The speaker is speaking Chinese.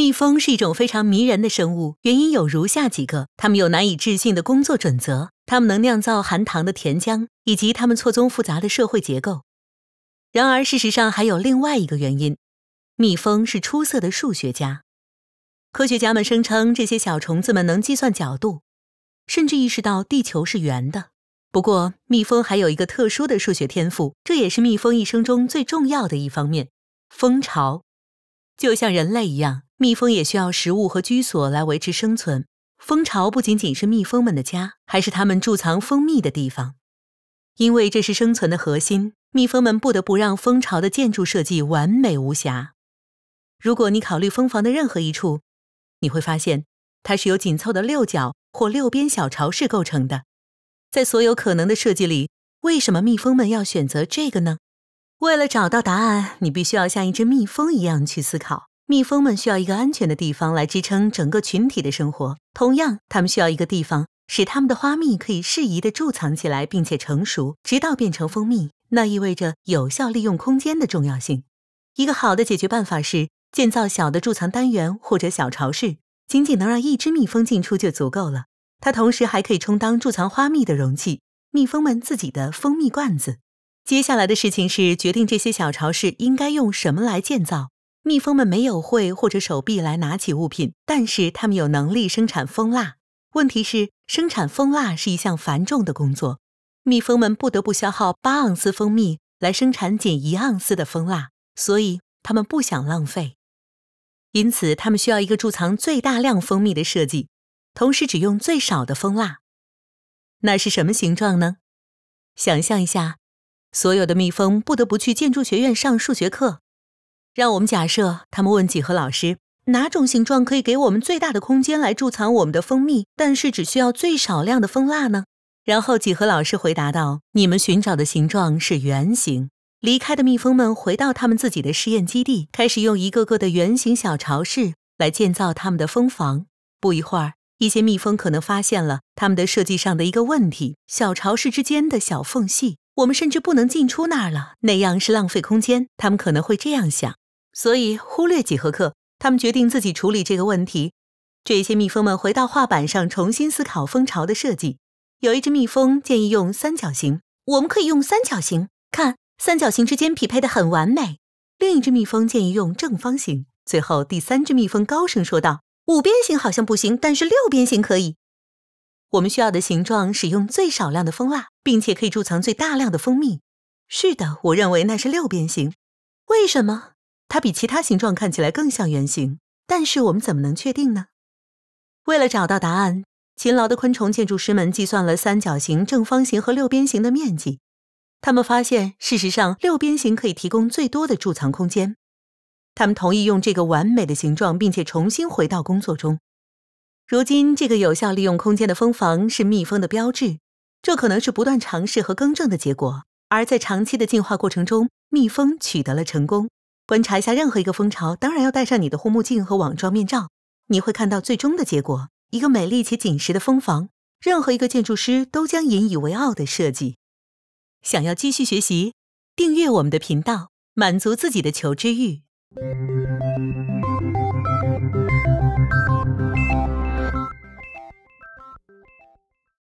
蜜蜂是一种非常迷人的生物，原因有如下几个：它们有难以置信的工作准则，它们能酿造含糖的甜浆，以及它们错综复杂的社会结构。然而，事实上还有另外一个原因：蜜蜂是出色的数学家。科学家们声称，这些小虫子们能计算角度，甚至意识到地球是圆的。不过，蜜蜂还有一个特殊的数学天赋，这也是蜜蜂一生中最重要的一方面——蜂巢，就像人类一样。蜜蜂也需要食物和居所来维持生存。蜂巢不仅仅是蜜蜂们的家，还是它们贮藏蜂蜜的地方，因为这是生存的核心。蜜蜂们不得不让蜂巢的建筑设计完美无瑕。如果你考虑蜂房的任何一处，你会发现它是由紧凑的六角或六边小巢室构成的。在所有可能的设计里，为什么蜜蜂们要选择这个呢？为了找到答案，你必须要像一只蜜蜂一样去思考。蜜蜂们需要一个安全的地方来支撑整个群体的生活。同样，它们需要一个地方，使它们的花蜜可以适宜地贮藏起来，并且成熟，直到变成蜂蜜。那意味着有效利用空间的重要性。一个好的解决办法是建造小的贮藏单元或者小巢室，仅仅能让一只蜜蜂进出就足够了。它同时还可以充当贮藏花蜜的容器，蜜蜂们自己的蜂蜜罐子。接下来的事情是决定这些小巢室应该用什么来建造。蜜蜂们没有喙或者手臂来拿起物品，但是它们有能力生产蜂蜡。问题是，生产蜂蜡是一项繁重的工作，蜜蜂们不得不消耗八盎司蜂蜜来生产仅一盎司的蜂蜡，所以它们不想浪费。因此，它们需要一个贮藏最大量蜂蜜的设计，同时只用最少的蜂蜡。那是什么形状呢？想象一下，所有的蜜蜂不得不去建筑学院上数学课。让我们假设他们问几何老师，哪种形状可以给我们最大的空间来贮藏我们的蜂蜜，但是只需要最少量的蜂蜡呢？然后几何老师回答道：“你们寻找的形状是圆形。”离开的蜜蜂们回到他们自己的试验基地，开始用一个个的圆形小巢室来建造他们的蜂房。不一会儿，一些蜜蜂可能发现了他们的设计上的一个问题：小巢室之间的小缝隙，我们甚至不能进出那儿了。那样是浪费空间。他们可能会这样想。所以忽略几何课，他们决定自己处理这个问题。这些蜜蜂们回到画板上重新思考蜂巢的设计。有一只蜜蜂建议用三角形，我们可以用三角形，看三角形之间匹配的很完美。另一只蜜蜂建议用正方形。最后，第三只蜜蜂高声说道：“五边形好像不行，但是六边形可以。我们需要的形状使用最少量的蜂蜡，并且可以贮藏最大量的蜂蜜。是的，我认为那是六边形。为什么？”它比其他形状看起来更像圆形，但是我们怎么能确定呢？为了找到答案，勤劳的昆虫建筑师们计算了三角形、正方形和六边形的面积。他们发现，事实上六边形可以提供最多的贮藏空间。他们同意用这个完美的形状，并且重新回到工作中。如今，这个有效利用空间的蜂房是蜜蜂的标志。这可能是不断尝试和更正的结果，而在长期的进化过程中，蜜蜂取得了成功。观察一下任何一个蜂巢，当然要带上你的护目镜和网状面罩。你会看到最终的结果：一个美丽且紧实的蜂房，任何一个建筑师都将引以为傲的设计。想要继续学习，订阅我们的频道，满足自己的求知欲。